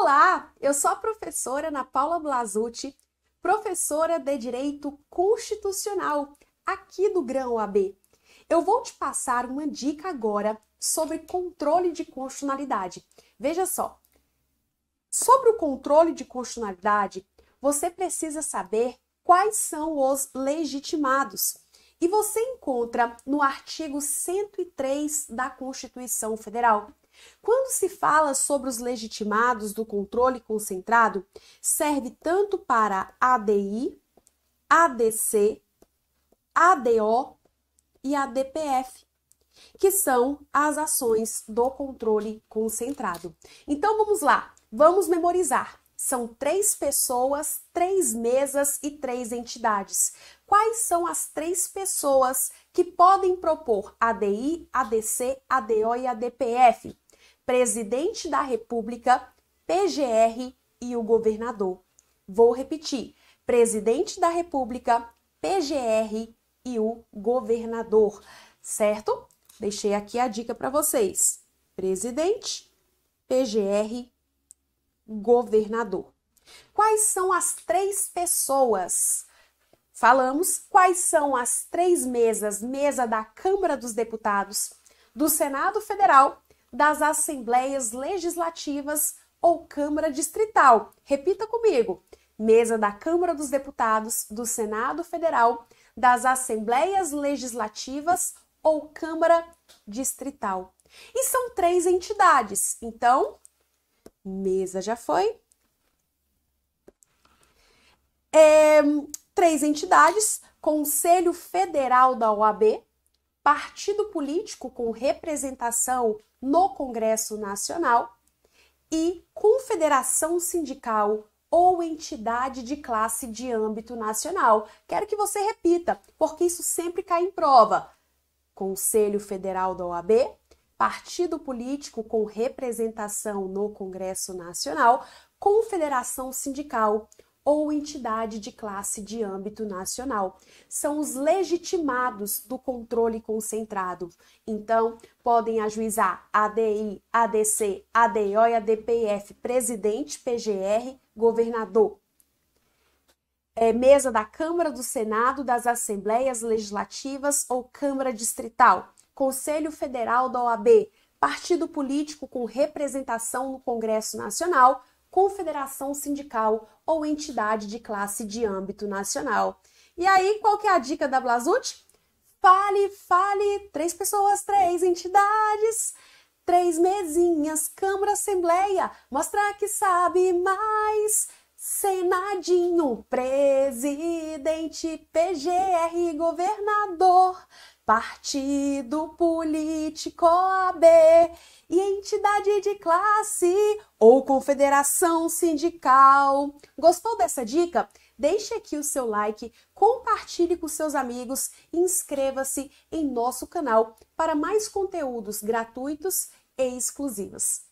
Olá, eu sou a professora Ana Paula Blasucci, professora de Direito Constitucional aqui do Grão OAB. Eu vou te passar uma dica agora sobre controle de constitucionalidade. Veja só. Sobre o controle de constitucionalidade, você precisa saber quais são os legitimados. E você encontra no artigo 103 da Constituição Federal. Quando se fala sobre os legitimados do controle concentrado, serve tanto para ADI, ADC, ADO e ADPF, que são as ações do controle concentrado. Então vamos lá, vamos memorizar. São três pessoas, três mesas e três entidades. Quais são as três pessoas que podem propor ADI, ADC, ADO e ADPF? presidente da República, PGR e o governador. Vou repetir: presidente da República, PGR e o governador, certo? Deixei aqui a dica para vocês: presidente, PGR, governador. Quais são as três pessoas? Falamos quais são as três mesas: mesa da Câmara dos Deputados, do Senado Federal das Assembleias Legislativas ou Câmara Distrital. Repita comigo: mesa da Câmara dos Deputados, do Senado Federal, das Assembleias Legislativas ou Câmara Distrital. E são três entidades. Então, mesa já foi. É, três entidades: Conselho Federal da OAB, partido político com representação no Congresso Nacional e confederação sindical ou entidade de classe de âmbito nacional. Quero que você repita, porque isso sempre cai em prova. Conselho Federal da OAB, partido político com representação no Congresso Nacional, confederação sindical ou entidade de classe de âmbito nacional. São os legitimados do controle concentrado. Então, podem ajuizar ADI, ADC, ADO e ADPF, presidente, PGR, governador. É, mesa da Câmara, do Senado, das Assembleias Legislativas ou Câmara Distrital. Conselho Federal da OAB, partido político com representação no Congresso Nacional confederação sindical ou entidade de classe de âmbito nacional. E aí, qual que é a dica da Blasut? Fale, fale, três pessoas, três entidades, três mesinhas, Câmara, Assembleia, mostra que sabe mais. Senadinho, presidente, PGR, governador, Partido político AB e entidade de classe ou confederação sindical. Gostou dessa dica? Deixe aqui o seu like, compartilhe com seus amigos e inscreva-se em nosso canal para mais conteúdos gratuitos e exclusivos.